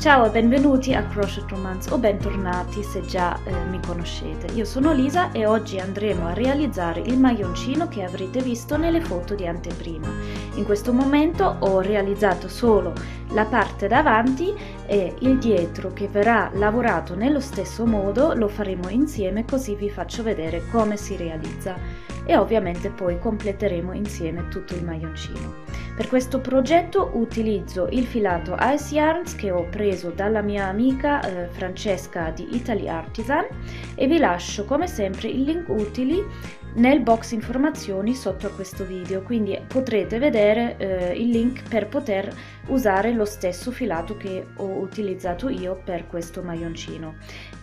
Ciao e benvenuti a Crochet Romance o bentornati se già eh, mi conoscete. Io sono Lisa e oggi andremo a realizzare il maglioncino che avrete visto nelle foto di anteprima. In questo momento ho realizzato solo la parte davanti e il dietro che verrà lavorato nello stesso modo lo faremo insieme così vi faccio vedere come si realizza e ovviamente poi completeremo insieme tutto il maglioncino. Per questo progetto utilizzo il filato Ice Yarns che ho preso dalla mia amica eh, Francesca di Italy Artisan e vi lascio come sempre il link utili nel box informazioni sotto a questo video quindi potrete vedere eh, il link per poter usare lo stesso filato che ho utilizzato io per questo maglioncino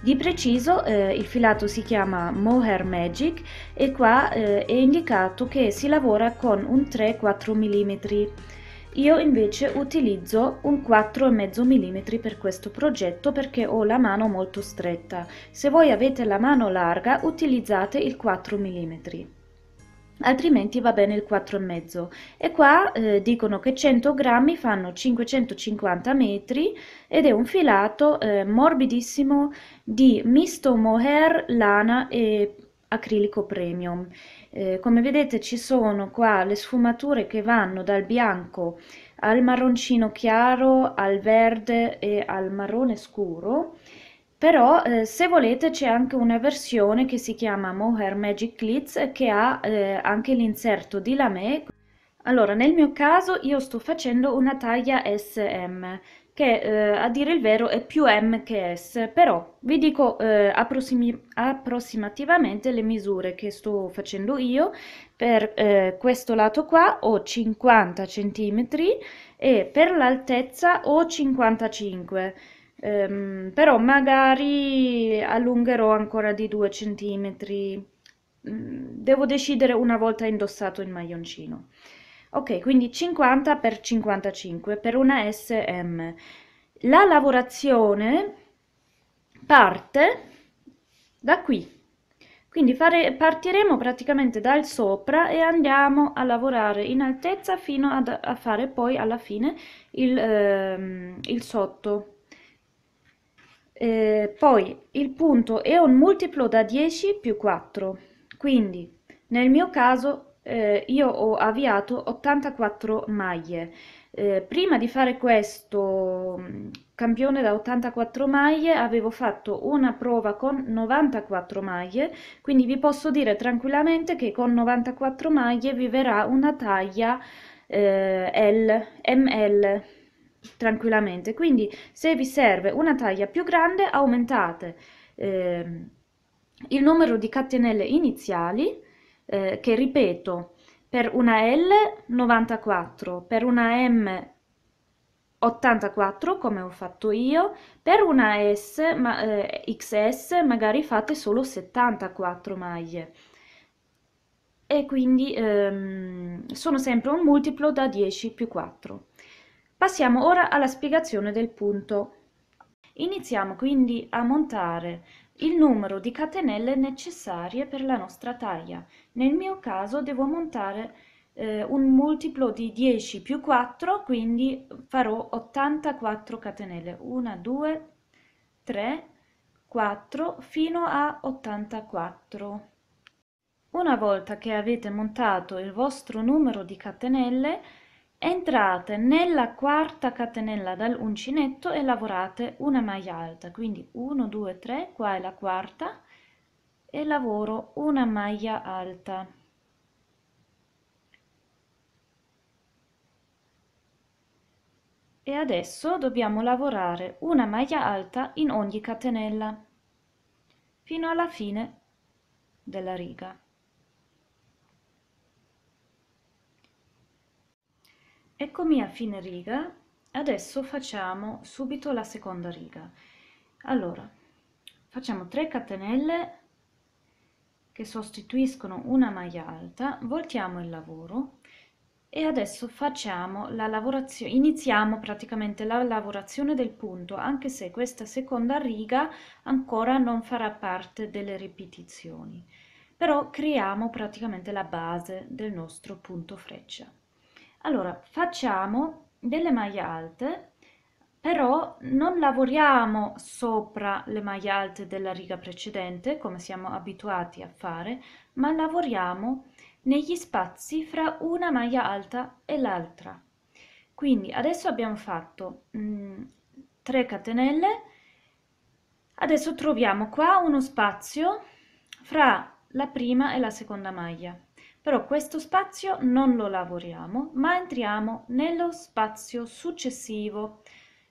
di preciso eh, il filato si chiama Mohair Magic e qua eh, è indicato che si lavora con un 3-4 mm. Io invece utilizzo un 4,5 mm per questo progetto perché ho la mano molto stretta. Se voi avete la mano larga utilizzate il 4 mm altrimenti va bene il 4,5 e qua eh, dicono che 100 grammi fanno 550 metri ed è un filato eh, morbidissimo di misto mohair, lana e acrilico premium eh, come vedete ci sono qua le sfumature che vanno dal bianco al marroncino chiaro al verde e al marrone scuro però eh, se volete c'è anche una versione che si chiama Mohair Magic Glitz che ha eh, anche l'inserto di lame. Allora, nel mio caso io sto facendo una taglia SM, che eh, a dire il vero è più M che S, però vi dico eh, approssimativamente le misure che sto facendo io. Per eh, questo lato qua ho 50 cm e per l'altezza ho 55 cm ehm, però magari allungherò ancora di due centimetri. Mm, devo decidere una volta indossato il maglioncino. Ok, quindi 50 per 55 per una S M. La lavorazione parte da qui. Quindi fare, partiremo praticamente dal sopra e andiamo a lavorare in altezza fino ad, a fare poi alla fine il, ehm, il sotto. Eh, poi il punto è un multiplo da 10 più 4, quindi nel mio caso eh, io ho avviato 84 maglie. Eh, prima di fare questo mm, campione da 84 maglie avevo fatto una prova con 94 maglie, quindi vi posso dire tranquillamente che con 94 maglie vi verrà una taglia eh, L, ML tranquillamente. Quindi se vi serve una taglia più grande aumentate eh, il numero di catenelle iniziali eh, che ripeto per una L 94, per una M 84 come ho fatto io, per una S, ma, eh, XS magari fate solo 74 maglie e quindi ehm, sono sempre un multiplo da 10 più 4. Passiamo ora alla spiegazione del punto. Iniziamo quindi a montare il numero di catenelle necessarie per la nostra taglia. Nel mio caso devo montare eh, un multiplo di 10 più 4, quindi farò 84 catenelle. 1, 2, 3, 4 fino a 84. Una volta che avete montato il vostro numero di catenelle, entrate nella quarta catenella dall'uncinetto e lavorate una maglia alta quindi 1 2 3 qua è la quarta e lavoro una maglia alta e adesso dobbiamo lavorare una maglia alta in ogni catenella fino alla fine della riga Eccomi a fine riga, adesso facciamo subito la seconda riga. Allora, facciamo 3 catenelle che sostituiscono una maglia alta, voltiamo il lavoro e adesso facciamo la lavorazione, iniziamo praticamente la lavorazione del punto, anche se questa seconda riga ancora non farà parte delle ripetizioni, però creiamo praticamente la base del nostro punto freccia. Allora, facciamo delle maglie alte, però non lavoriamo sopra le maglie alte della riga precedente, come siamo abituati a fare, ma lavoriamo negli spazi fra una maglia alta e l'altra. Quindi adesso abbiamo fatto mh, mm, 3 catenelle, adesso troviamo qua uno spazio fra la prima e la seconda maglia però questo spazio non lo lavoriamo, ma entriamo nello spazio successivo.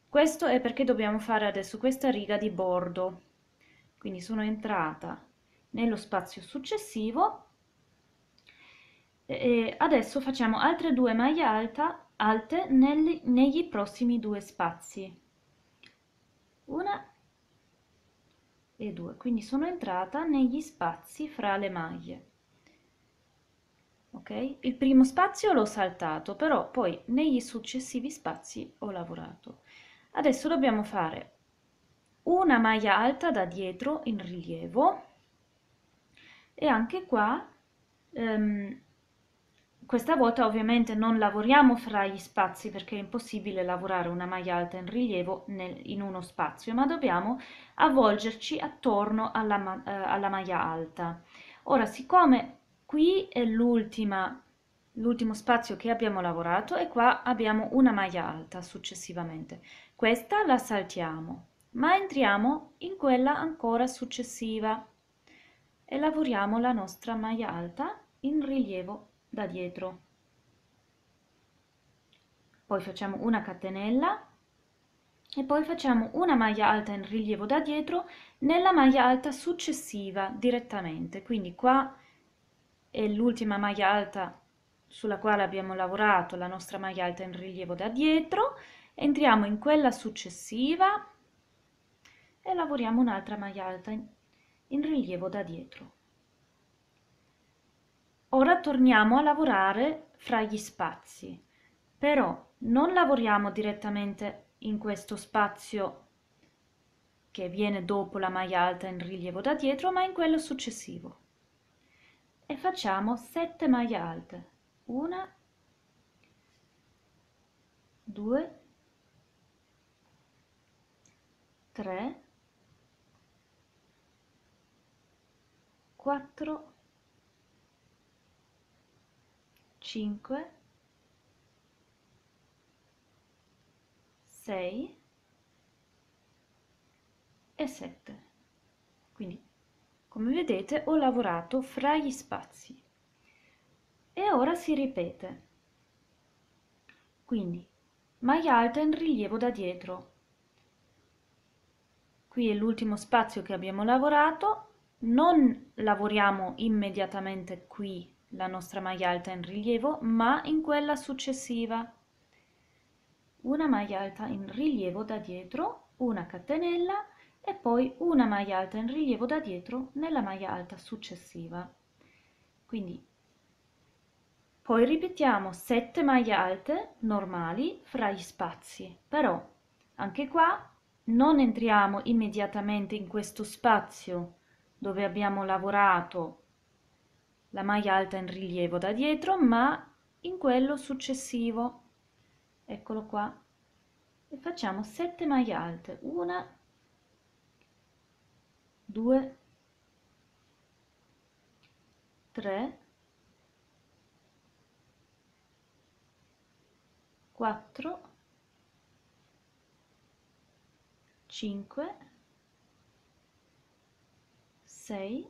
Questo è perché dobbiamo fare adesso questa riga di bordo. Quindi sono entrata nello spazio successivo e adesso facciamo altre due maglie alta, alte negli, negli prossimi due spazi. Una e due, quindi sono entrata negli spazi fra le maglie ok? Il primo spazio l'ho saltato, però poi negli successivi spazi ho lavorato. Adesso dobbiamo fare una maglia alta da dietro in rilievo e anche qua ehm, questa volta ovviamente non lavoriamo fra gli spazi perché è impossibile lavorare una maglia alta in rilievo nel, in uno spazio ma dobbiamo avvolgerci attorno alla, eh, alla maglia alta ora siccome Qui è l'ultima, l'ultimo spazio che abbiamo lavorato e qua abbiamo una maglia alta successivamente. Questa la saltiamo, ma entriamo in quella ancora successiva e lavoriamo la nostra maglia alta in rilievo da dietro. Poi facciamo una catenella e poi facciamo una maglia alta in rilievo da dietro nella maglia alta successiva direttamente quindi qua e l'ultima maglia alta sulla quale abbiamo lavorato, la nostra maglia alta in rilievo da dietro, entriamo in quella successiva e lavoriamo un'altra maglia alta in rilievo da dietro. Ora torniamo a lavorare fra gli spazi, però non lavoriamo direttamente in questo spazio che viene dopo la maglia alta in rilievo da dietro, ma in quello successivo e facciamo 7 maglie alte 1 2 3 4 5 6 e 7 quindi come vedete ho lavorato fra gli spazi e ora si ripete. Quindi maglia alta in rilievo da dietro. Qui è l'ultimo spazio che abbiamo lavorato, non lavoriamo immediatamente qui la nostra maglia alta in rilievo, ma in quella successiva. Una maglia alta in rilievo da dietro, una catenella e poi una maglia alta in rilievo da dietro nella maglia alta successiva quindi poi ripetiamo 7 maglie alte normali fra gli spazi però anche qua non entriamo immediatamente in questo spazio dove abbiamo lavorato la maglia alta in rilievo da dietro ma in quello successivo eccolo qua e facciamo 7 maglie alte una 2, 3, 4, 5, 6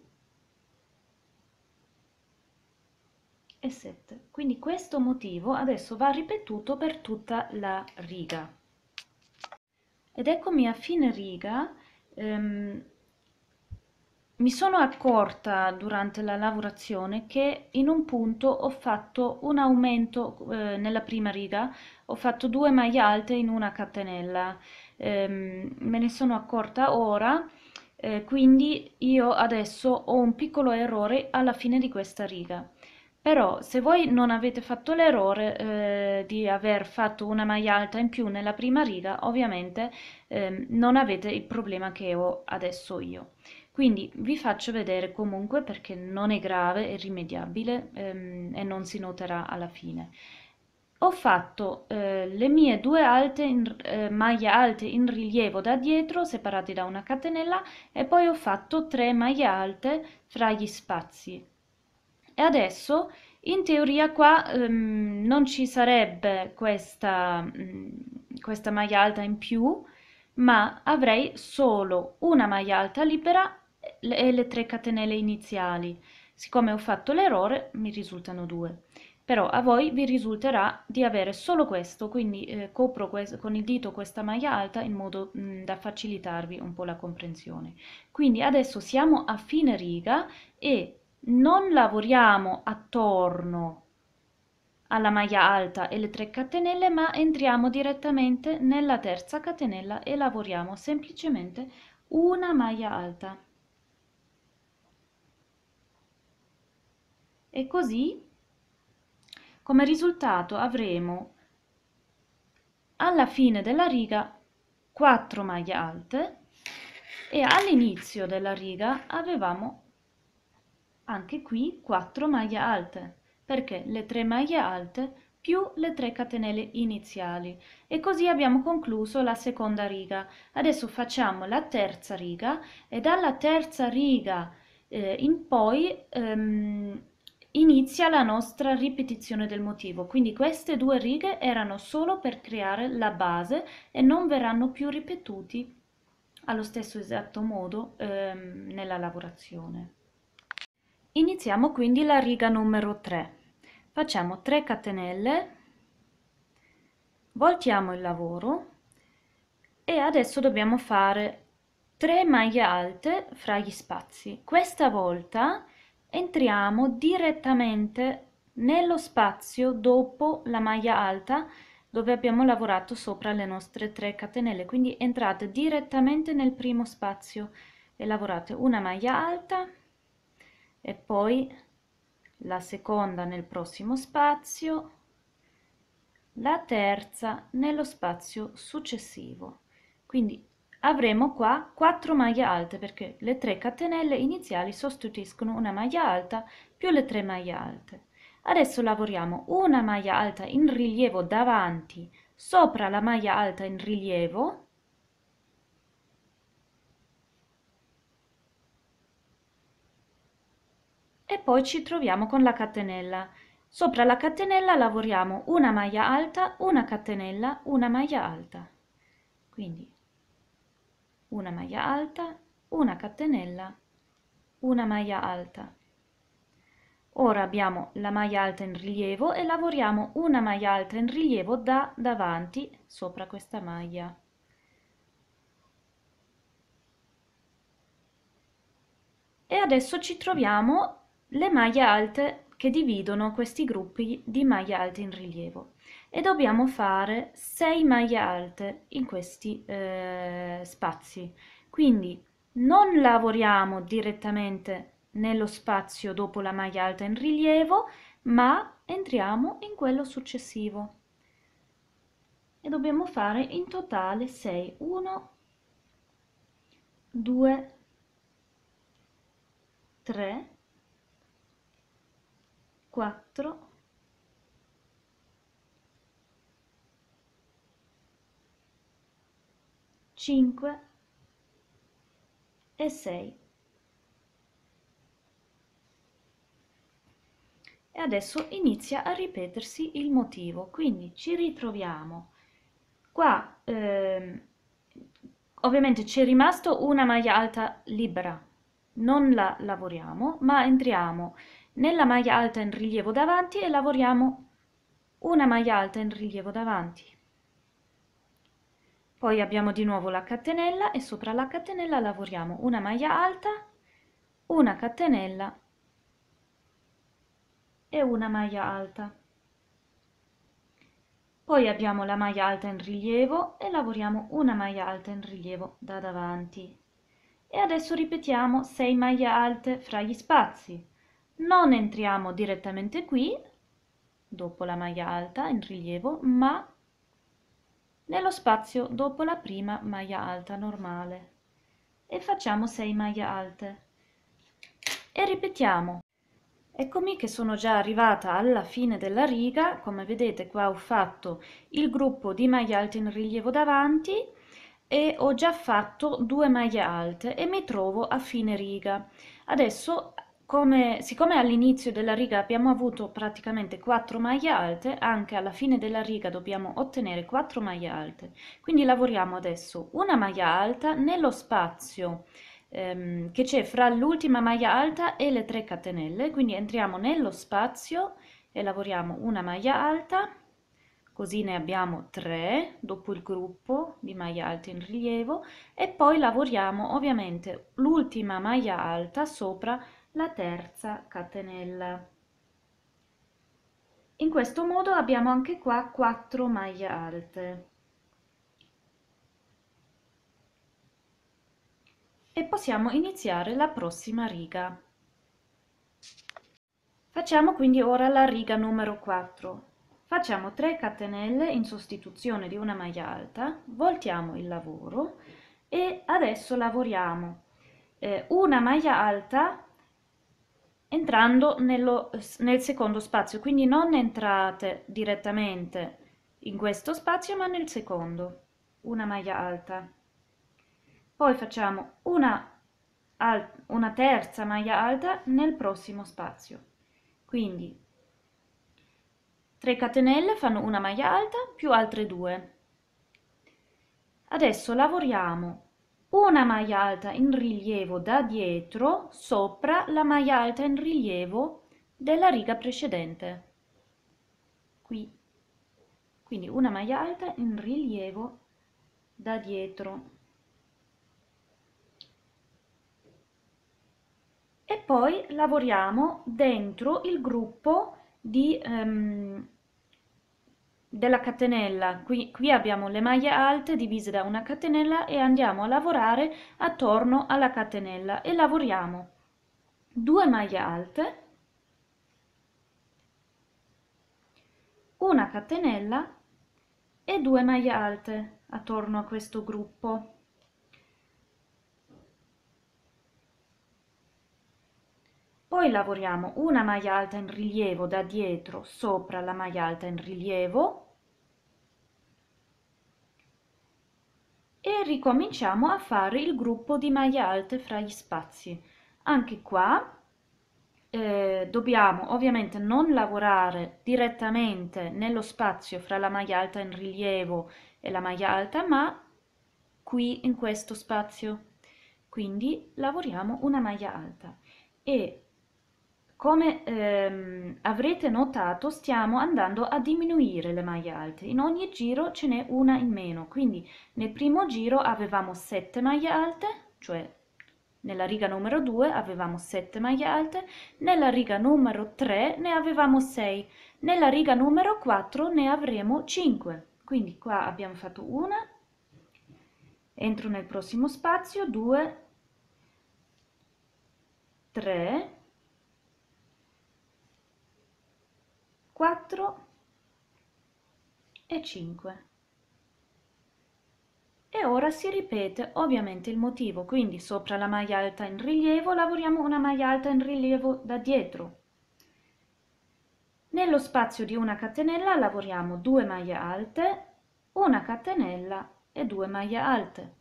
e 7. Quindi questo motivo adesso va ripetuto per tutta la riga. Ed eccomi a fine riga. Ehm, mi sono accorta durante la lavorazione che in un punto ho fatto un aumento eh, nella prima riga, ho fatto due maglie alte in una catenella. Ehm, me ne sono accorta ora, eh, quindi io adesso ho un piccolo errore alla fine di questa riga. Però se voi non avete fatto l'errore eh, di aver fatto una maglia alta in più nella prima riga, ovviamente ehm, non avete il problema che ho adesso io. Quindi vi faccio vedere comunque perché non è grave, è rimediabile ehm, e non si noterà alla fine. Ho fatto eh, le mie due alte in, eh, maglie alte in rilievo da dietro separate da una catenella e poi ho fatto tre maglie alte fra gli spazi. E adesso in teoria qua ehm, non ci sarebbe questa, mh, mm, questa maglia alta in più, ma avrei solo una maglia alta libera e le tre catenelle iniziali. Siccome ho fatto l'errore mi risultano due, però a voi vi risulterà di avere solo questo, quindi eh, copro con il dito questa maglia alta in modo mh, da facilitarvi un po' la comprensione. Quindi adesso siamo a fine riga e non lavoriamo attorno alla maglia alta e le 3 catenelle ma entriamo direttamente nella terza catenella e lavoriamo semplicemente una maglia alta e così come risultato avremo alla fine della riga 4 maglie alte e all'inizio della riga avevamo anche qui 4 maglie alte perché le 3 maglie alte più le 3 catenelle iniziali e così abbiamo concluso la seconda riga adesso facciamo la terza riga e dalla terza riga eh, in poi ehm, inizia la nostra ripetizione del motivo, quindi queste due righe erano solo per creare la base e non verranno più ripetuti allo stesso esatto modo ehm, nella lavorazione. Iniziamo quindi la riga numero 3. Facciamo 3 catenelle, voltiamo il lavoro e adesso dobbiamo fare 3 maglie alte fra gli spazi. Questa volta entriamo direttamente nello spazio dopo la maglia alta dove abbiamo lavorato sopra le nostre 3 catenelle quindi entrate direttamente nel primo spazio e lavorate una maglia alta e poi la seconda nel prossimo spazio la terza nello spazio successivo quindi avremo qua 4 maglie alte perché le 3 catenelle iniziali sostituiscono una maglia alta più le 3 maglie alte. Adesso lavoriamo una maglia alta in rilievo davanti sopra la maglia alta in rilievo e poi ci troviamo con la catenella. Sopra la catenella lavoriamo una maglia alta, una catenella, una maglia alta. Quindi una maglia alta, una catenella, una maglia alta. Ora abbiamo la maglia alta in rilievo e lavoriamo una maglia alta in rilievo da davanti sopra questa maglia. E adesso ci troviamo le maglie alte che dividono questi gruppi di maglie alte in rilievo e dobbiamo fare 6 maglie alte in questi eh, spazi quindi non lavoriamo direttamente nello spazio dopo la maglia alta in rilievo ma entriamo in quello successivo e dobbiamo fare in totale 6 1 2 3 4 5 e 6. E adesso inizia a ripetersi il motivo, quindi ci ritroviamo qua, ehm, ovviamente c'è rimasto una maglia alta libera, non la lavoriamo, ma entriamo nella maglia alta in rilievo davanti e lavoriamo una maglia alta in rilievo davanti poi abbiamo di nuovo la catenella e sopra la catenella lavoriamo una maglia alta una catenella e una maglia alta poi abbiamo la maglia alta in rilievo e lavoriamo una maglia alta in rilievo da davanti e adesso ripetiamo 6 maglie alte fra gli spazi non entriamo direttamente qui dopo la maglia alta in rilievo ma nello spazio dopo la prima maglia alta normale e facciamo 6 maglie alte e ripetiamo eccomi che sono già arrivata alla fine della riga come vedete qua ho fatto il gruppo di maglie alte in rilievo davanti e ho già fatto due maglie alte e mi trovo a fine riga adesso come, siccome all'inizio della riga abbiamo avuto praticamente 4 maglie alte, anche alla fine della riga dobbiamo ottenere 4 maglie alte. Quindi lavoriamo adesso una maglia alta nello spazio ehm, che c'è fra l'ultima maglia alta e le 3 catenelle, quindi entriamo nello spazio e lavoriamo una maglia alta, così ne abbiamo 3 dopo il gruppo di maglie alte in rilievo e poi lavoriamo ovviamente l'ultima maglia alta sopra la terza catenella. In questo modo abbiamo anche qua 4 maglie alte. E possiamo iniziare la prossima riga. Facciamo quindi ora la riga numero 4. Facciamo 3 catenelle in sostituzione di una maglia alta, voltiamo il lavoro e adesso lavoriamo eh, una maglia alta entrando nello, nel secondo spazio, quindi non entrate direttamente in questo spazio ma nel secondo, una maglia alta. Poi facciamo una, una terza maglia alta nel prossimo spazio, quindi 3 catenelle fanno una maglia alta più altre due. Adesso lavoriamo una maglia alta in rilievo da dietro sopra la maglia alta in rilievo della riga precedente. Qui. Quindi una maglia alta in rilievo da dietro. E poi lavoriamo dentro il gruppo di... Um, della catenella qui, qui abbiamo le maglie alte divise da una catenella e andiamo a lavorare attorno alla catenella e lavoriamo 2 maglie alte una catenella e 2 maglie alte attorno a questo gruppo Poi lavoriamo una maglia alta in rilievo da dietro sopra la maglia alta in rilievo e ricominciamo a fare il gruppo di maglie alte fra gli spazi anche qua eh, dobbiamo ovviamente non lavorare direttamente nello spazio fra la maglia alta in rilievo e la maglia alta ma qui in questo spazio quindi lavoriamo una maglia alta e come ehm, avrete notato stiamo andando a diminuire le maglie alte, in ogni giro ce n'è una in meno, quindi nel primo giro avevamo 7 maglie alte, cioè nella riga numero 2 avevamo 7 maglie alte, nella riga numero 3 ne avevamo 6, nella riga numero 4 ne avremo 5, quindi qua abbiamo fatto una, entro nel prossimo spazio, 2, 3, 4 e 5 e ora si ripete ovviamente il motivo quindi sopra la maglia alta in rilievo lavoriamo una maglia alta in rilievo da dietro nello spazio di una catenella lavoriamo 2 maglie alte una catenella e 2 maglie alte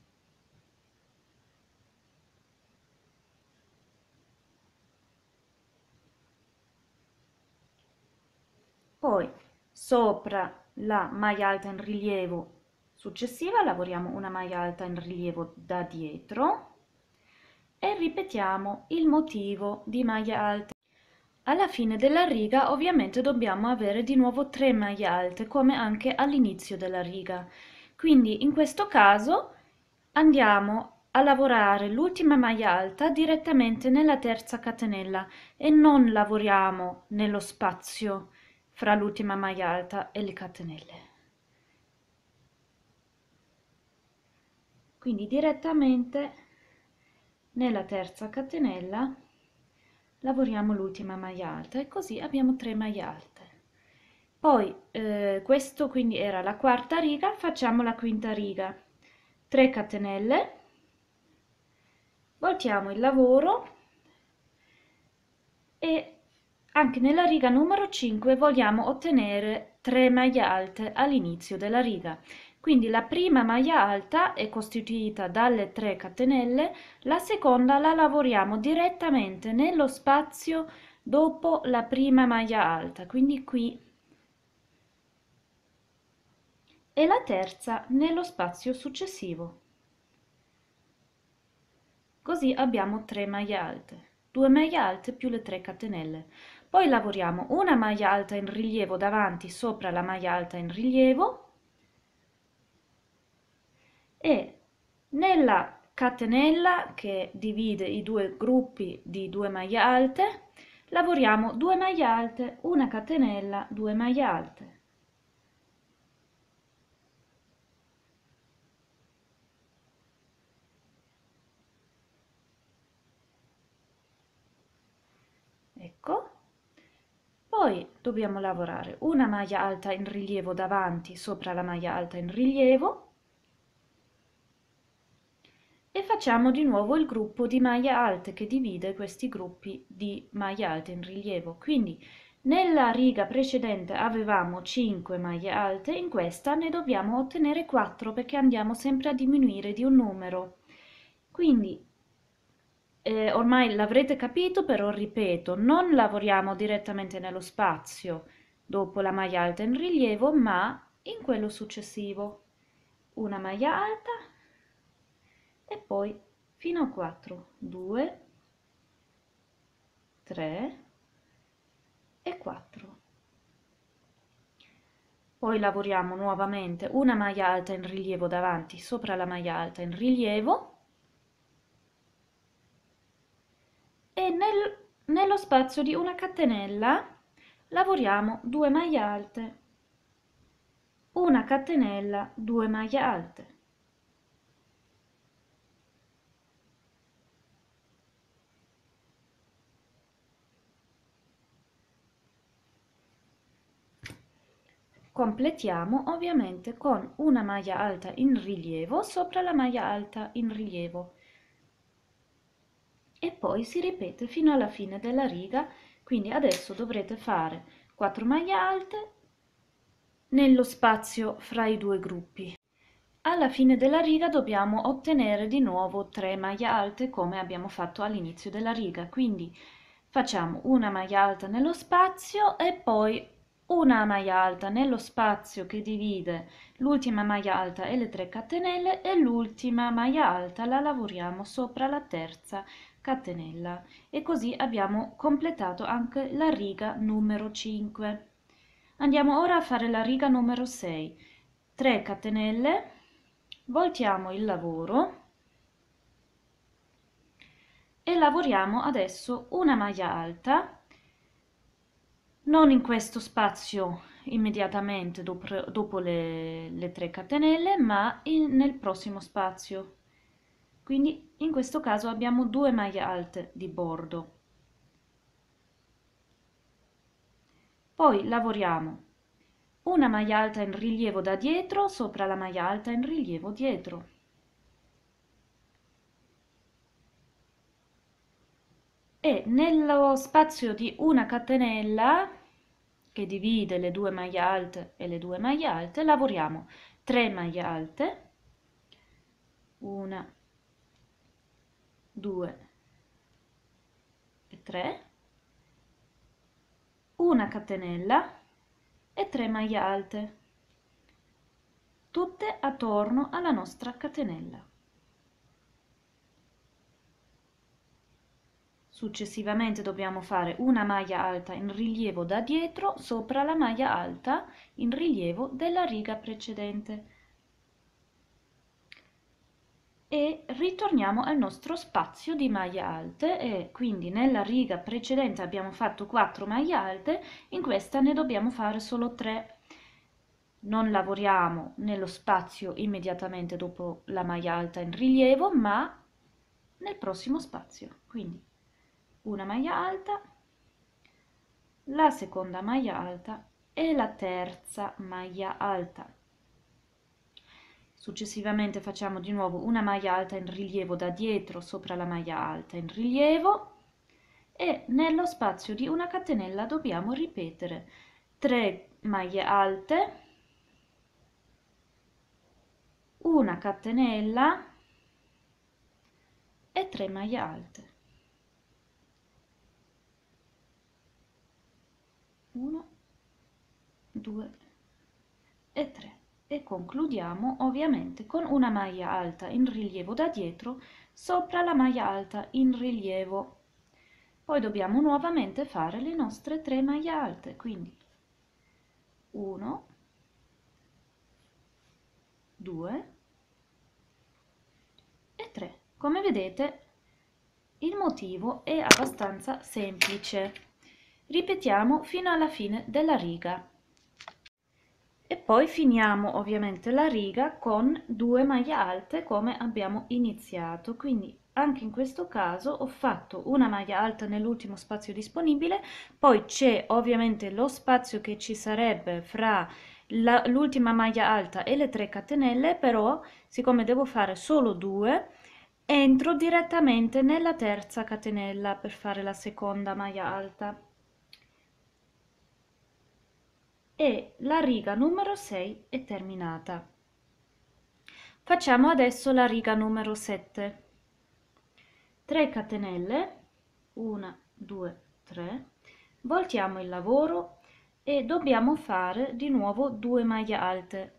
Poi sopra la maglia alta in rilievo successiva lavoriamo una maglia alta in rilievo da dietro e ripetiamo il motivo di maglia alta. Alla fine della riga ovviamente dobbiamo avere di nuovo tre maglie alte come anche all'inizio della riga. Quindi in questo caso andiamo a lavorare l'ultima maglia alta direttamente nella terza catenella e non lavoriamo nello spazio fra l'ultima maglia alta e le catenelle quindi direttamente nella terza catenella lavoriamo l'ultima maglia alta e così abbiamo tre maglie alte poi eh, questo quindi era la quarta riga facciamo la quinta riga 3 catenelle voltiamo il lavoro e anche nella riga numero 5 vogliamo ottenere 3 maglie alte all'inizio della riga. Quindi la prima maglia alta è costituita dalle 3 catenelle, la seconda la lavoriamo direttamente nello spazio dopo la prima maglia alta, quindi qui, e la terza nello spazio successivo. Così abbiamo 3 maglie alte, 2 maglie alte più le 3 catenelle. Poi lavoriamo una maglia alta in rilievo davanti sopra la maglia alta in rilievo e nella catenella che divide i due gruppi di due maglie alte lavoriamo due maglie alte, una catenella, due maglie alte. Poi dobbiamo lavorare una maglia alta in rilievo davanti sopra la maglia alta in rilievo e facciamo di nuovo il gruppo di maglie alte che divide questi gruppi di maglie alte in rilievo. Quindi nella riga precedente avevamo 5 maglie alte, in questa ne dobbiamo ottenere 4 perché andiamo sempre a diminuire di un numero. Quindi eh, ormai l'avrete capito, però ripeto, non lavoriamo direttamente nello spazio dopo la maglia alta in rilievo, ma in quello successivo. Una maglia alta e poi fino a 4, 2, 3 e 4. Poi lavoriamo nuovamente una maglia alta in rilievo davanti sopra la maglia alta in rilievo e nel, nello spazio di una catenella lavoriamo due maglie alte una catenella due maglie alte Completiamo ovviamente con una maglia alta in rilievo sopra la maglia alta in rilievo e poi si ripete fino alla fine della riga quindi adesso dovrete fare 4 maglie alte nello spazio fra i due gruppi alla fine della riga dobbiamo ottenere di nuovo 3 maglie alte come abbiamo fatto all'inizio della riga quindi facciamo una maglia alta nello spazio e poi una maglia alta nello spazio che divide l'ultima maglia alta e le 3 catenelle e l'ultima maglia alta la lavoriamo sopra la terza catenella e così abbiamo completato anche la riga numero 5 andiamo ora a fare la riga numero 6 3 catenelle voltiamo il lavoro e lavoriamo adesso una maglia alta non in questo spazio immediatamente dopo, dopo le, le 3 catenelle ma in, nel prossimo spazio quindi in questo caso abbiamo due maglie alte di bordo. Poi lavoriamo una maglia alta in rilievo da dietro sopra la maglia alta in rilievo dietro. E nello spazio di una catenella che divide le due maglie alte e le due maglie alte lavoriamo 3 maglie alte, una, 2 e 3 una catenella e 3 maglie alte tutte attorno alla nostra catenella Successivamente dobbiamo fare una maglia alta in rilievo da dietro sopra la maglia alta in rilievo della riga precedente e ritorniamo al nostro spazio di maglie alte e quindi nella riga precedente abbiamo fatto 4 maglie alte in questa ne dobbiamo fare solo 3 non lavoriamo nello spazio immediatamente dopo la maglia alta in rilievo ma nel prossimo spazio quindi una maglia alta la seconda maglia alta e la terza maglia alta Successivamente facciamo di nuovo una maglia alta in rilievo da dietro sopra la maglia alta in rilievo e nello spazio di una catenella dobbiamo ripetere 3 maglie alte, una catenella e 3 maglie alte. 1, 2 e 3. E concludiamo ovviamente con una maglia alta in rilievo da dietro sopra la maglia alta in rilievo. Poi dobbiamo nuovamente fare le nostre tre maglie alte, quindi 1, 2 e 3. Come vedete il motivo è abbastanza semplice. Ripetiamo fino alla fine della riga e poi finiamo ovviamente la riga con due maglie alte come abbiamo iniziato quindi anche in questo caso ho fatto una maglia alta nell'ultimo spazio disponibile poi c'è ovviamente lo spazio che ci sarebbe fra l'ultima maglia alta e le 3 catenelle però siccome devo fare solo due entro direttamente nella terza catenella per fare la seconda maglia alta e la riga numero 6 è terminata. Facciamo adesso la riga numero 7. 3 catenelle, 1, 2, 3, voltiamo il lavoro e dobbiamo fare di nuovo 2 maglie alte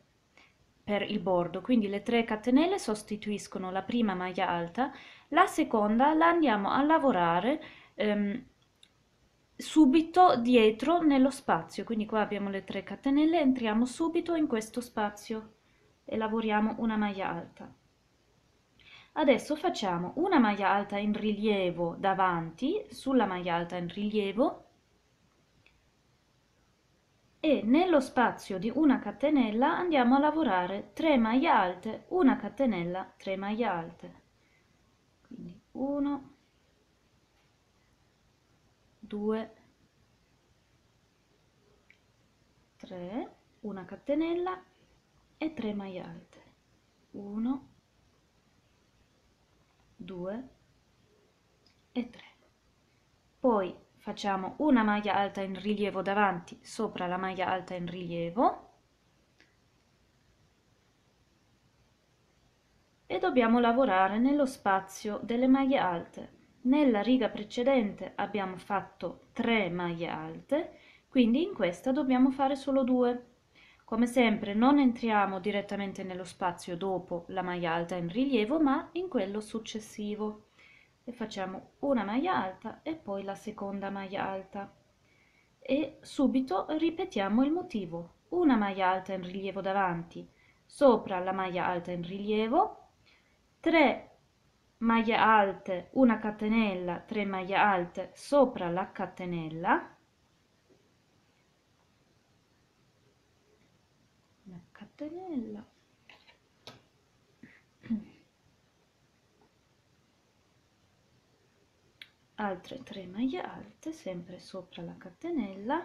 per il bordo, quindi le 3 catenelle sostituiscono la prima maglia alta, la seconda la andiamo a lavorare ehm, subito dietro nello spazio, quindi qua abbiamo le tre catenelle, entriamo subito in questo spazio e lavoriamo una maglia alta. Adesso facciamo una maglia alta in rilievo davanti, sulla maglia alta in rilievo, e nello spazio di una catenella andiamo a lavorare 3 maglie alte, una catenella, 3 maglie alte. Quindi 1, 2 3 una catenella e 3 maglie alte 1 2 e 3 poi facciamo una maglia alta in rilievo davanti sopra la maglia alta in rilievo e dobbiamo lavorare nello spazio delle maglie alte nella riga precedente abbiamo fatto 3 maglie alte quindi in questa dobbiamo fare solo 2 come sempre non entriamo direttamente nello spazio dopo la maglia alta in rilievo ma in quello successivo e facciamo una maglia alta e poi la seconda maglia alta e subito ripetiamo il motivo una maglia alta in rilievo davanti sopra la maglia alta in rilievo 3 maglie alte, una catenella, 3 maglie alte sopra la catenella, la catenella, altre tre maglie alte sempre sopra la catenella,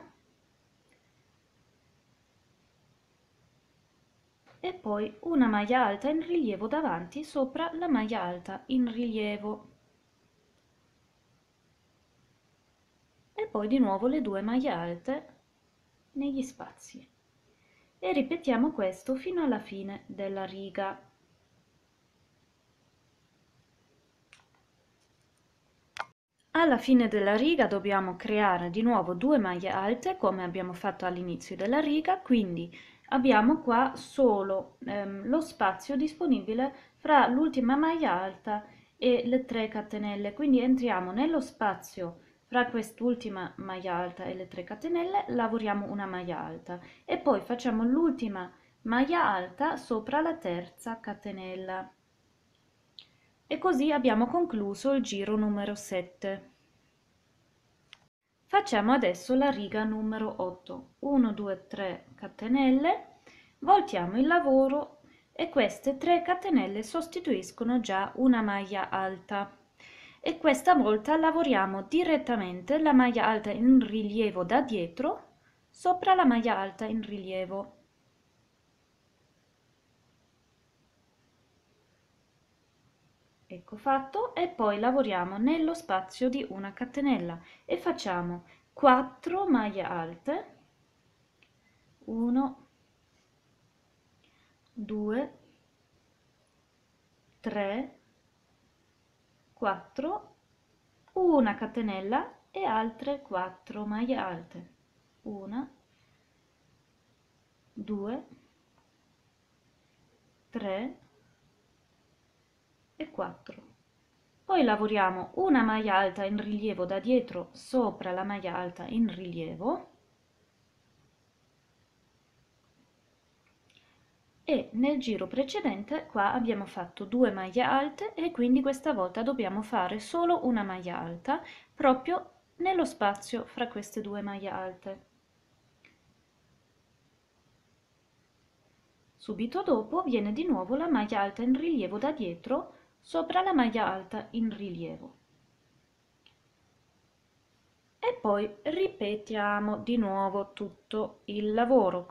e poi una maglia alta in rilievo davanti sopra la maglia alta in rilievo. E poi di nuovo le due maglie alte negli spazi. E ripetiamo questo fino alla fine della riga. Alla fine della riga dobbiamo creare di nuovo due maglie alte come abbiamo fatto all'inizio della riga, quindi abbiamo qua solo ehm, lo spazio disponibile fra l'ultima maglia alta e le 3 catenelle quindi entriamo nello spazio fra quest'ultima maglia alta e le 3 catenelle lavoriamo una maglia alta e poi facciamo l'ultima maglia alta sopra la terza catenella e così abbiamo concluso il giro numero 7 Facciamo adesso la riga numero 8, 1, 2, 3 catenelle, voltiamo il lavoro e queste 3 catenelle sostituiscono già una maglia alta e questa volta lavoriamo direttamente la maglia alta in rilievo da dietro sopra la maglia alta in rilievo ecco fatto e poi lavoriamo nello spazio di una catenella e facciamo 4 maglie alte 1 2 3 4 una catenella e altre 4 maglie alte 1 2 3 e 4. Poi lavoriamo una maglia alta in rilievo da dietro sopra la maglia alta in rilievo e nel giro precedente qua abbiamo fatto due maglie alte e quindi questa volta dobbiamo fare solo una maglia alta proprio nello spazio fra queste due maglie alte. Subito dopo viene di nuovo la maglia alta in rilievo da dietro sopra la maglia alta in rilievo. E poi ripetiamo di nuovo tutto il lavoro.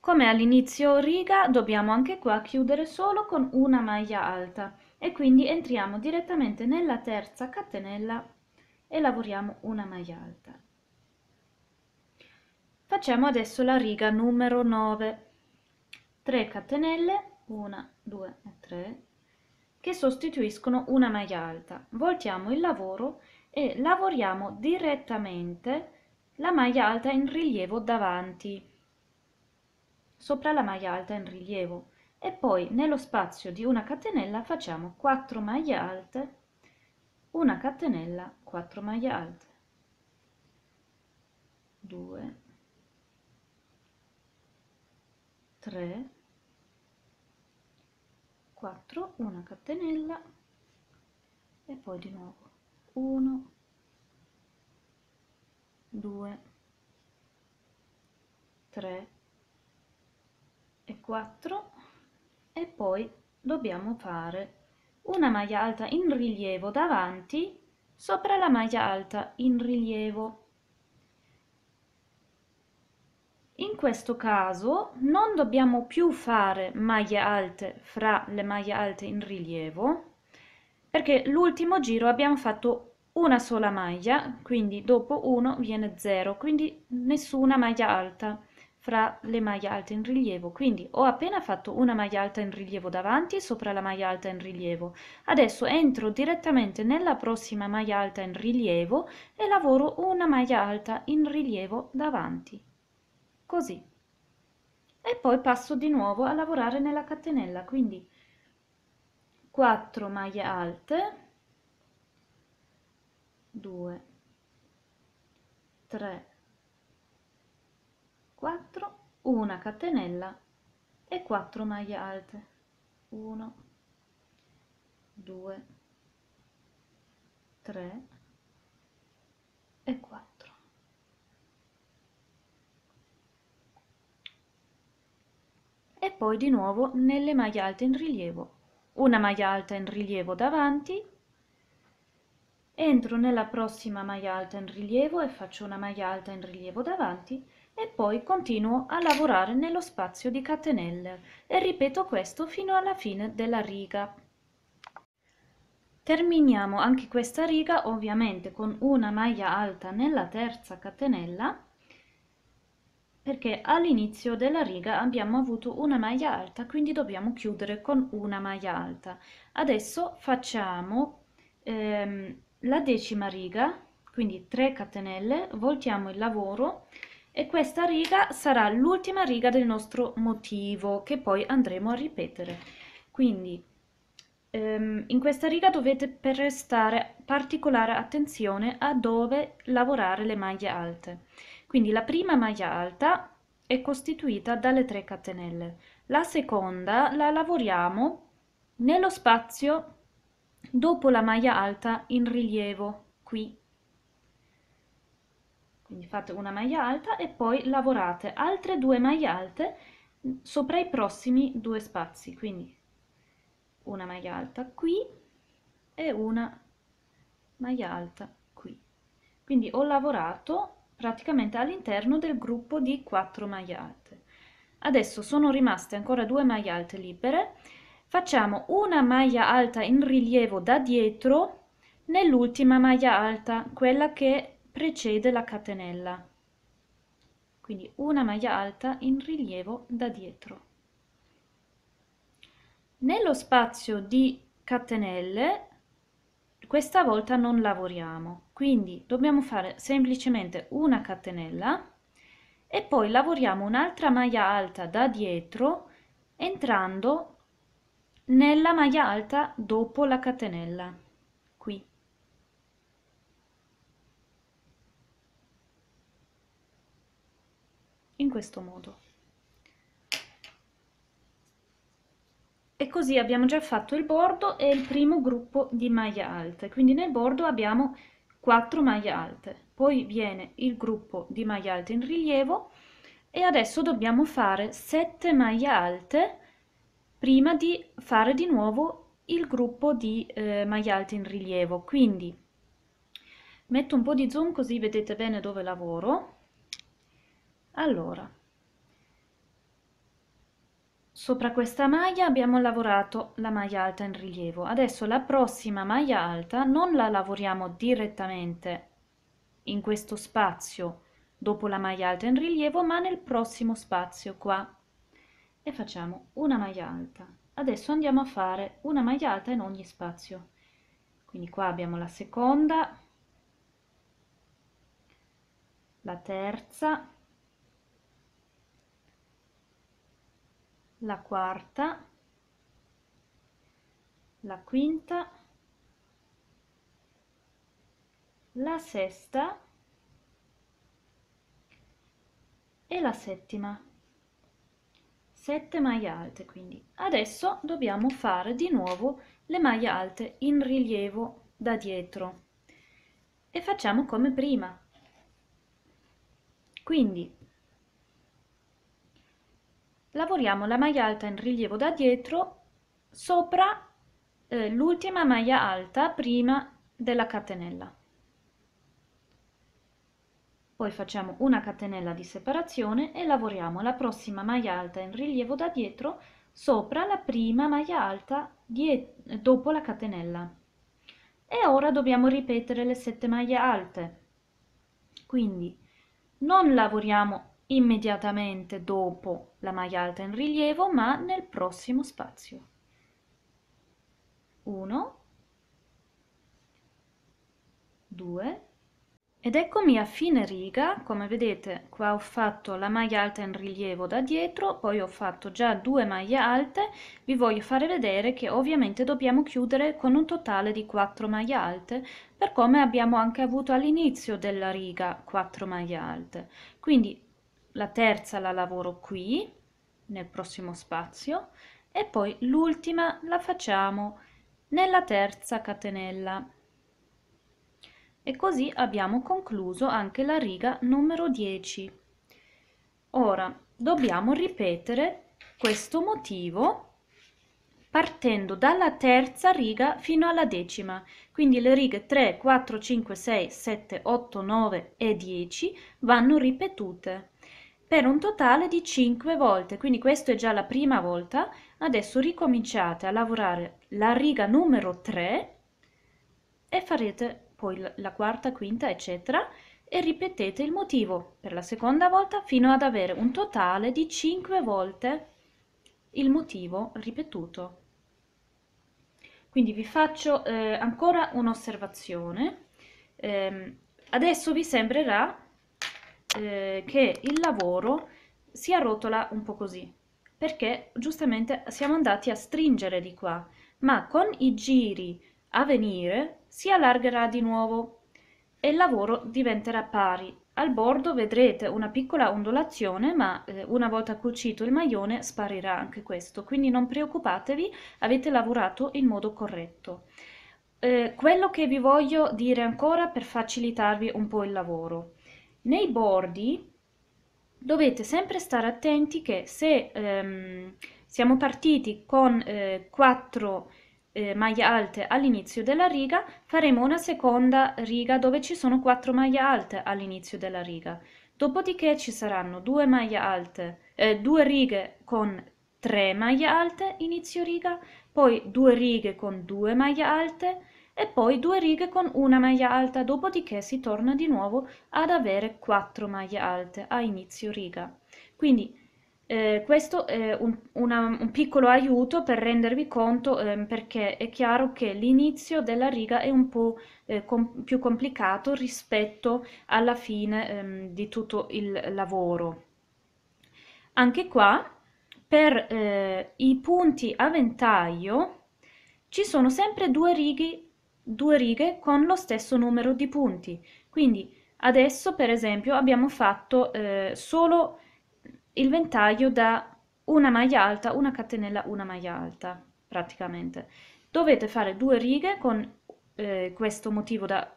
Come all'inizio riga dobbiamo anche qua chiudere solo con una maglia alta e quindi entriamo direttamente nella terza catenella e lavoriamo una maglia alta. Facciamo adesso la riga numero 9. 3 catenelle, 1, 2 e 3, che sostituiscono una maglia alta. Voltiamo il lavoro e lavoriamo direttamente la maglia alta in rilievo davanti, sopra la maglia alta in rilievo. E poi nello spazio di una catenella facciamo 4 maglie alte, una catenella, 4 maglie alte. 2, 3, 4 una catenella e poi di nuovo 1 2 3 e 4 e poi dobbiamo fare una maglia alta in rilievo davanti sopra la maglia alta in rilievo In questo caso non dobbiamo più fare maglie alte fra le maglie alte in rilievo perché l'ultimo giro abbiamo fatto una sola maglia, quindi dopo 1 viene 0, quindi nessuna maglia alta fra le maglie alte in rilievo. Quindi ho appena fatto una maglia alta in rilievo davanti sopra la maglia alta in rilievo. Adesso entro direttamente nella prossima maglia alta in rilievo e lavoro una maglia alta in rilievo davanti così. E poi passo di nuovo a lavorare nella catenella, quindi 4 maglie alte, 2, 3, 4, una catenella e 4 maglie alte, 1, 2, 3 e 4. e poi di nuovo nelle maglie alte in rilievo. Una maglia alta in rilievo davanti, entro nella prossima maglia alta in rilievo e faccio una maglia alta in rilievo davanti e poi continuo a lavorare nello spazio di catenelle e ripeto questo fino alla fine della riga. Terminiamo anche questa riga ovviamente con una maglia alta nella terza catenella perché all'inizio della riga abbiamo avuto una maglia alta quindi dobbiamo chiudere con una maglia alta adesso facciamo ehm, la decima riga quindi 3 catenelle voltiamo il lavoro e questa riga sarà l'ultima riga del nostro motivo che poi andremo a ripetere quindi ehm, in questa riga dovete prestare particolare attenzione a dove lavorare le maglie alte quindi la prima maglia alta è costituita dalle 3 catenelle, la seconda la lavoriamo nello spazio dopo la maglia alta in rilievo, qui. Quindi fate una maglia alta e poi lavorate altre due maglie alte sopra i prossimi due spazi, quindi una maglia alta qui e una maglia alta qui. Quindi ho lavorato praticamente all'interno del gruppo di 4 maglie alte. Adesso sono rimaste ancora due maglie alte libere, facciamo una maglia alta in rilievo da dietro nell'ultima maglia alta, quella che precede la catenella. Quindi una maglia alta in rilievo da dietro. Nello spazio di catenelle questa volta non lavoriamo quindi dobbiamo fare semplicemente una catenella e poi lavoriamo un'altra maglia alta da dietro entrando nella maglia alta dopo la catenella qui in questo modo e così abbiamo già fatto il bordo e il primo gruppo di maglie alte quindi nel bordo abbiamo 4 maglie alte poi viene il gruppo di maglie alte in rilievo e adesso dobbiamo fare 7 maglie alte prima di fare di nuovo il gruppo di eh, maglie alte in rilievo quindi metto un po di zoom così vedete bene dove lavoro allora Sopra questa maglia abbiamo lavorato la maglia alta in rilievo. Adesso la prossima maglia alta non la lavoriamo direttamente in questo spazio dopo la maglia alta in rilievo, ma nel prossimo spazio qua. E facciamo una maglia alta. Adesso andiamo a fare una maglia alta in ogni spazio. Quindi qua abbiamo la seconda, la terza, la quarta, la quinta, la sesta e la settima. Sette maglie alte quindi. Adesso dobbiamo fare di nuovo le maglie alte in rilievo da dietro e facciamo come prima. Quindi lavoriamo la maglia alta in rilievo da dietro sopra eh, l'ultima maglia alta prima della catenella poi facciamo una catenella di separazione e lavoriamo la prossima maglia alta in rilievo da dietro sopra la prima maglia alta dopo la catenella e ora dobbiamo ripetere le sette maglie alte quindi non lavoriamo immediatamente dopo la maglia alta in rilievo, ma nel prossimo spazio. 1, 2 ed eccomi a fine riga, come vedete qua ho fatto la maglia alta in rilievo da dietro, poi ho fatto già due maglie alte, vi voglio fare vedere che ovviamente dobbiamo chiudere con un totale di 4 maglie alte, per come abbiamo anche avuto all'inizio della riga 4 maglie alte. Quindi la terza la lavoro qui nel prossimo spazio e poi l'ultima la facciamo nella terza catenella e così abbiamo concluso anche la riga numero 10 ora dobbiamo ripetere questo motivo partendo dalla terza riga fino alla decima, quindi le righe 3, 4, 5, 6, 7, 8, 9 e 10 vanno ripetute per un totale di 5 volte. Quindi questa è già la prima volta. Adesso ricominciate a lavorare la riga numero 3 e farete poi la quarta, quinta, eccetera e ripetete il motivo per la seconda volta fino ad avere un totale di 5 volte il motivo ripetuto. Quindi vi faccio eh, ancora un'osservazione. Eh, adesso vi sembrerà eh, che il lavoro si arrotola un po' così, perché giustamente siamo andati a stringere di qua, ma con i giri a venire si allargerà di nuovo e il lavoro diventerà pari. Al bordo vedrete una piccola ondulazione, ma eh, una volta cucito il maglione sparirà anche questo, quindi non preoccupatevi, avete lavorato in modo corretto. Eh, quello che vi voglio dire ancora per facilitarvi un po' il lavoro. Nei bordi dovete sempre stare attenti che se ehm, siamo partiti con eh, 4 eh, maglie alte all'inizio della riga, faremo una seconda riga dove ci sono 4 maglie alte all'inizio della riga. Dopodiché ci saranno 2 maglie alte, eh, 2 righe con 3 maglie alte inizio riga, poi 2 righe con 2 maglie alte, e poi due righe con una maglia alta, dopodiché si torna di nuovo ad avere quattro maglie alte a inizio riga. Quindi eh, questo è un, una, un, piccolo aiuto per rendervi conto eh, perché è chiaro che l'inizio della riga è un po' eh, com più complicato rispetto alla fine ehm, di tutto il lavoro. Anche qua per eh, i punti a ventaglio ci sono sempre due righe due righe con lo stesso numero di punti. Quindi adesso per esempio abbiamo fatto eh, solo il ventaglio da una maglia alta, una catenella, una maglia alta praticamente. Dovete fare due righe con eh, questo motivo da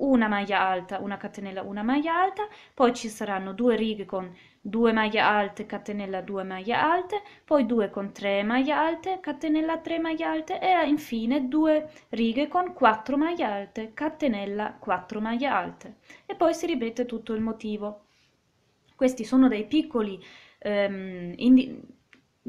una maglia alta, una catenella, una maglia alta, poi ci saranno due righe con 2 maglie alte, catenella 2 maglie alte, poi 2 con 3 maglie alte, catenella 3 maglie alte e infine 2 righe con 4 maglie alte, catenella 4 maglie alte. E poi si ripete tutto il motivo. Questi sono dei piccoli ehm,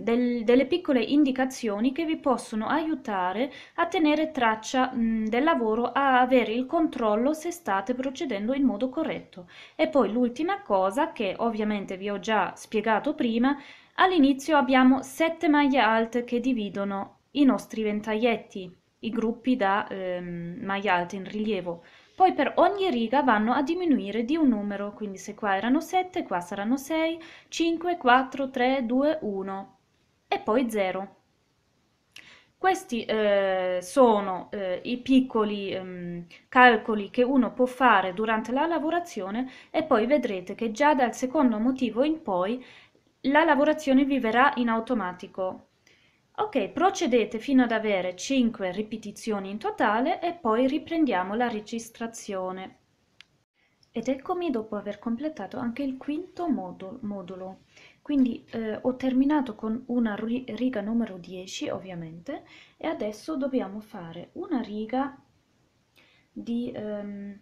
del, delle piccole indicazioni che vi possono aiutare a tenere traccia mh, del lavoro, a avere il controllo se state procedendo in modo corretto. E poi l'ultima cosa che ovviamente vi ho già spiegato prima, all'inizio abbiamo sette maglie alte che dividono i nostri ventaglietti, i gruppi da ehm, maglie alte in rilievo. Poi per ogni riga vanno a diminuire di un numero, quindi se qua erano 7, qua saranno 6, 5, 4, 3, 2, 1 e poi 0. Questi eh, sono eh, i piccoli ehm, calcoli che uno può fare durante la lavorazione e poi vedrete che già dal secondo motivo in poi la lavorazione vi verrà in automatico. Ok, procedete fino ad avere 5 ripetizioni in totale e poi riprendiamo la registrazione. Ed eccomi dopo aver completato anche il quinto modulo quindi eh, ho terminato con una riga numero 10 ovviamente e adesso dobbiamo fare una riga di ehm,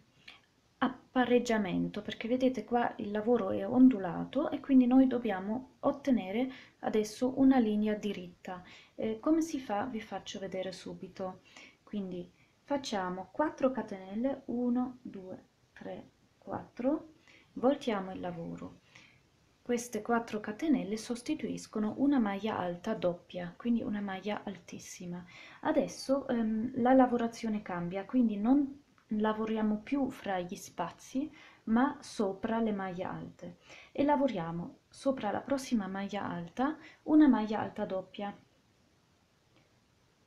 appareggiamento perché vedete qua il lavoro è ondulato e quindi noi dobbiamo ottenere adesso una linea diritta eh, come si fa vi faccio vedere subito quindi facciamo 4 catenelle 1 2 3 4 voltiamo il lavoro queste quattro catenelle sostituiscono una maglia alta doppia, quindi una maglia altissima. Adesso ehm, la lavorazione cambia, quindi non lavoriamo più fra gli spazi, ma sopra le maglie alte e lavoriamo sopra la prossima maglia alta una maglia alta doppia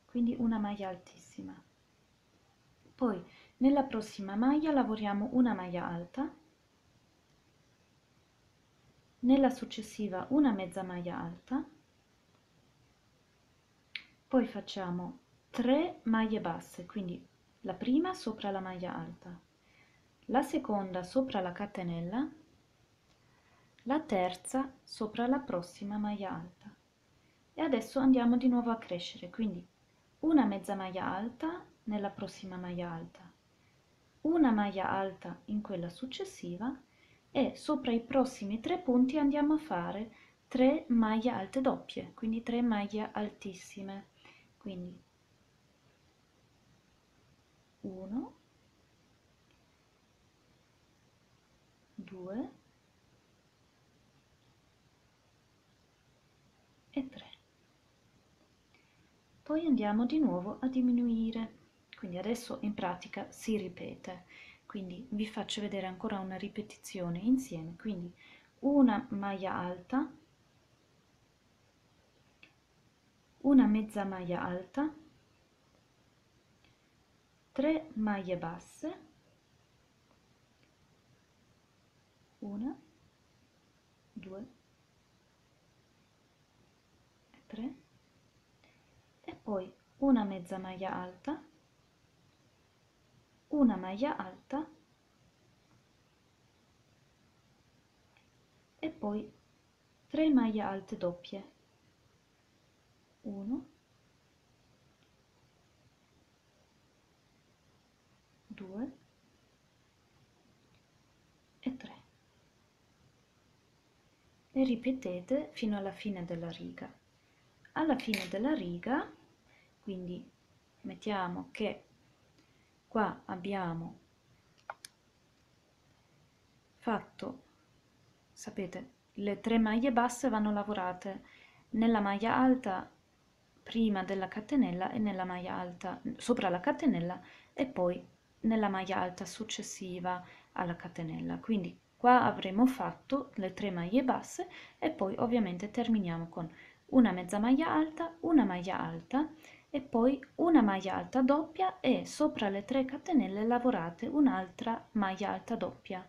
quindi una maglia altissima poi nella prossima maglia lavoriamo una maglia alta nella successiva una mezza maglia alta poi facciamo 3 maglie basse quindi la prima sopra la maglia alta la seconda sopra la catenella la terza sopra la prossima maglia alta e adesso andiamo di nuovo a crescere quindi una mezza maglia alta nella prossima maglia alta una maglia alta in quella successiva e sopra i prossimi tre punti andiamo a fare 3 maglie alte doppie quindi 3 maglie altissime quindi 1 2 e 3 poi andiamo di nuovo a diminuire quindi adesso in pratica si ripete quindi vi faccio vedere ancora una ripetizione insieme quindi una maglia alta una mezza maglia alta 3 maglie basse una, due, tre e poi una mezza maglia alta una maglia alta e poi 3 maglie alte doppie 1 2 e 3 e ripetete fino alla fine della riga alla fine della riga quindi mettiamo che qua abbiamo fatto sapete le tre maglie basse vanno lavorate nella maglia alta prima della catenella e nella maglia alta sopra la catenella e poi nella maglia alta successiva alla catenella quindi qua avremo fatto le tre maglie basse e poi ovviamente terminiamo con una mezza maglia alta una maglia alta e poi una maglia alta doppia e sopra le 3 catenelle lavorate un'altra maglia alta doppia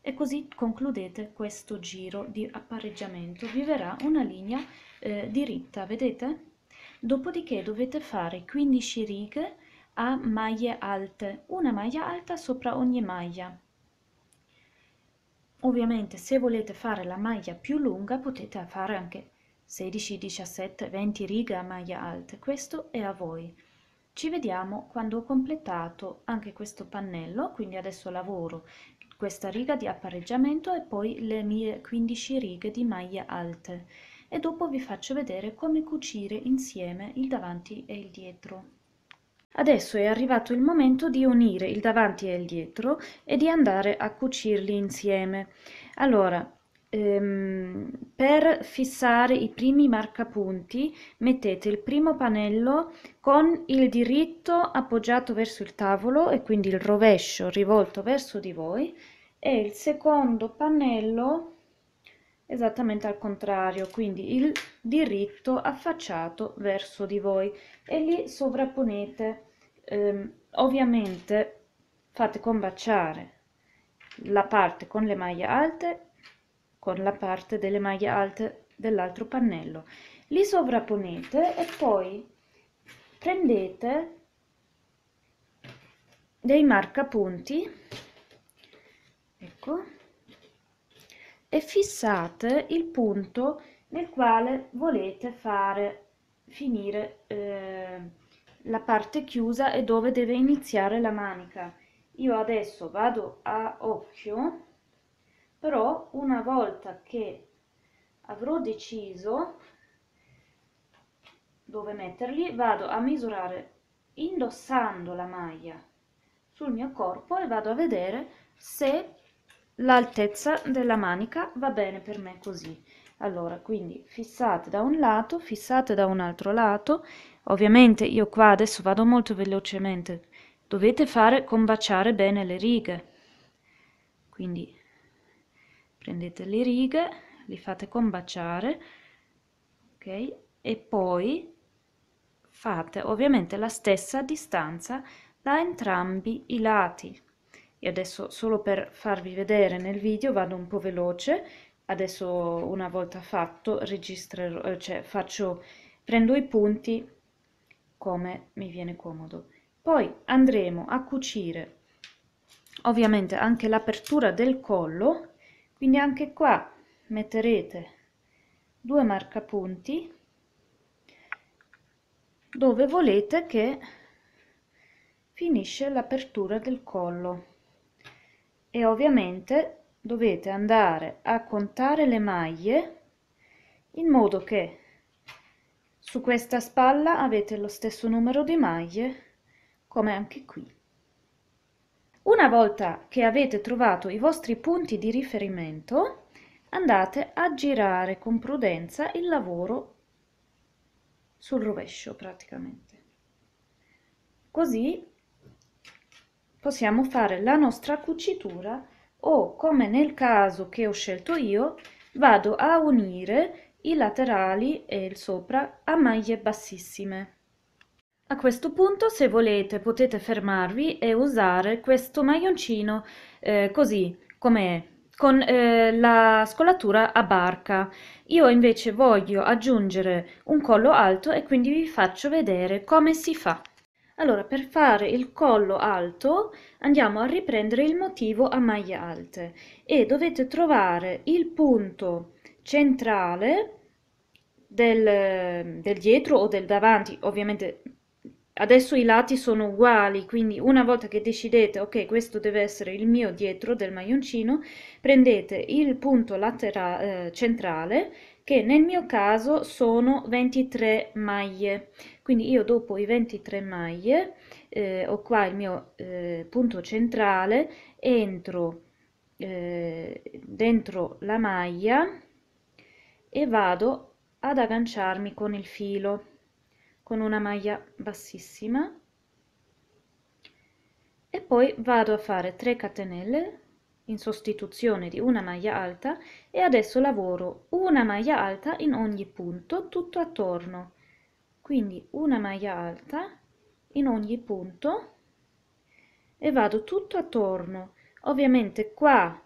e così concludete questo giro di appareggiamento vi verrà una linea eh, diritta vedete dopodiché dovete fare 15 righe a maglie alte una maglia alta sopra ogni maglia ovviamente se volete fare la maglia più lunga potete fare anche 16, 17, 20 righe a maglia alte, Questo è a voi. Ci vediamo quando ho completato anche questo pannello, quindi adesso lavoro questa riga di appareggiamento e poi le mie 15 righe di maglia alte e dopo vi faccio vedere come cucire insieme il davanti e il dietro. Adesso è arrivato il momento di unire il davanti e il dietro e di andare a cucirli insieme. Allora, ehm, per fissare i primi marcapunti mettete il primo pannello con il diritto appoggiato verso il tavolo e quindi il rovescio rivolto verso di voi e il secondo pannello esattamente al contrario, quindi il diritto affacciato verso di voi e li sovrapponete, ehm, ovviamente fate combaciare la parte con le maglie alte con la parte delle maglie alte dell'altro pannello li sovrapponete e poi prendete dei marcapunti ecco e fissate il punto nel quale volete fare finire eh, la parte chiusa e dove deve iniziare la manica io adesso vado a occhio però una volta che avrò deciso dove metterli vado a misurare indossando la maglia sul mio corpo e vado a vedere se l'altezza della manica va bene per me così allora quindi fissate da un lato fissate da un altro lato ovviamente io qua adesso vado molto velocemente dovete fare combaciare bene le righe quindi prendete le righe li fate combaciare ok e poi fate ovviamente la stessa distanza da entrambi i lati e adesso solo per farvi vedere nel video vado un po' veloce adesso una volta fatto registrerò eh, cioè faccio prendo i punti come mi viene comodo poi andremo a cucire ovviamente anche l'apertura del collo quindi anche qua metterete due marcapunti dove volete che finisce l'apertura del collo e ovviamente dovete andare a contare le maglie in modo che su questa spalla avete lo stesso numero di maglie come anche qui una volta che avete trovato i vostri punti di riferimento, andate a girare con prudenza il lavoro sul rovescio praticamente. Così possiamo fare la nostra cucitura o come nel caso che ho scelto io vado a unire i laterali e il sopra a maglie bassissime. A questo punto, se volete, potete fermarvi e usare questo maglioncino eh, così com'è, con eh, la scolatura a barca. Io invece voglio aggiungere un collo alto e quindi vi faccio vedere come si fa. Allora, per fare il collo alto andiamo a riprendere il motivo a maglie alte e dovete trovare il punto centrale del, del dietro o del davanti, ovviamente adesso i lati sono uguali, quindi una volta che decidete, ok, questo deve essere il mio dietro del maglioncino, prendete il punto laterale eh, centrale che nel mio caso sono 23 maglie. Quindi io dopo i 23 maglie eh, ho qua il mio eh, punto centrale, entro eh, dentro la maglia e vado ad agganciarmi con il filo con una maglia bassissima e poi vado a fare 3 catenelle in sostituzione di una maglia alta e adesso lavoro una maglia alta in ogni punto tutto attorno quindi una maglia alta in ogni punto e vado tutto attorno ovviamente qua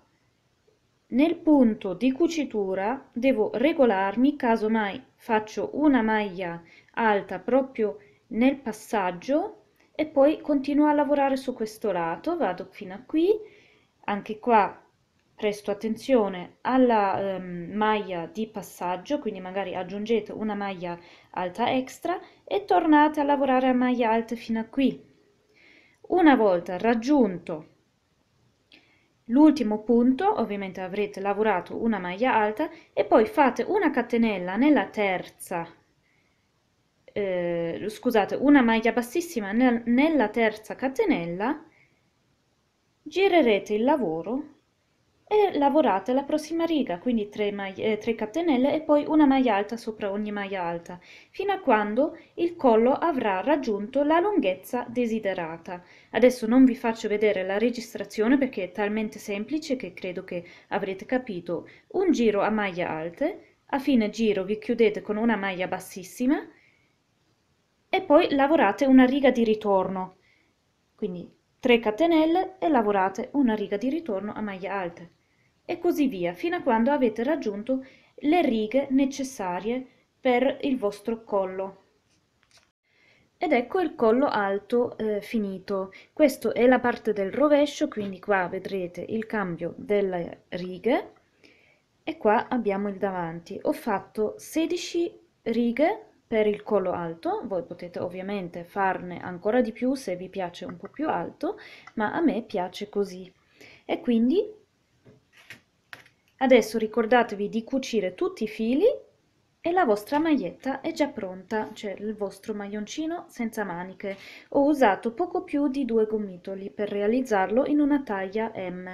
nel punto di cucitura devo regolarmi caso mai faccio una maglia alta proprio nel passaggio e poi continuo a lavorare su questo lato, vado fino a qui, anche qua presto attenzione alla ehm, maglia di passaggio, quindi magari aggiungete una maglia alta extra e tornate a lavorare a maglia alta fino a qui. Una volta raggiunto l'ultimo punto, ovviamente avrete lavorato una maglia alta e poi fate una catenella nella terza eh, scusate, una maglia bassissima nel, nella terza catenella, girerete il lavoro e lavorate la prossima riga, quindi 3, maglie, 3 eh, catenelle e poi una maglia alta sopra ogni maglia alta, fino a quando il collo avrà raggiunto la lunghezza desiderata. Adesso non vi faccio vedere la registrazione perché è talmente semplice che credo che avrete capito. Un giro a maglie alte, a fine giro vi chiudete con una maglia bassissima, e poi lavorate una riga di ritorno quindi 3 catenelle e lavorate una riga di ritorno a maglia alta e così via fino a quando avete raggiunto le righe necessarie per il vostro collo ed ecco il collo alto eh, finito questa è la parte del rovescio quindi qua vedrete il cambio delle righe e qua abbiamo il davanti ho fatto 16 righe per il collo alto, voi potete ovviamente farne ancora di più se vi piace un po' più alto, ma a me piace così. E quindi adesso ricordatevi di cucire tutti i fili e la vostra maglietta è già pronta, cioè il vostro maglioncino senza maniche. Ho usato poco più di due gomitoli per realizzarlo in una taglia M.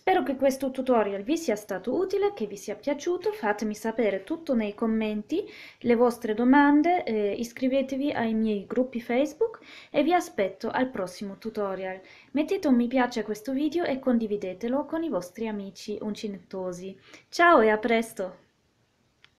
Spero che questo tutorial vi sia stato utile, che vi sia piaciuto, fatemi sapere tutto nei commenti, le vostre domande, eh, iscrivetevi ai miei gruppi Facebook e vi aspetto al prossimo tutorial. Mettete un mi piace a questo video e condividetelo con i vostri amici uncinettosi. Ciao e a presto!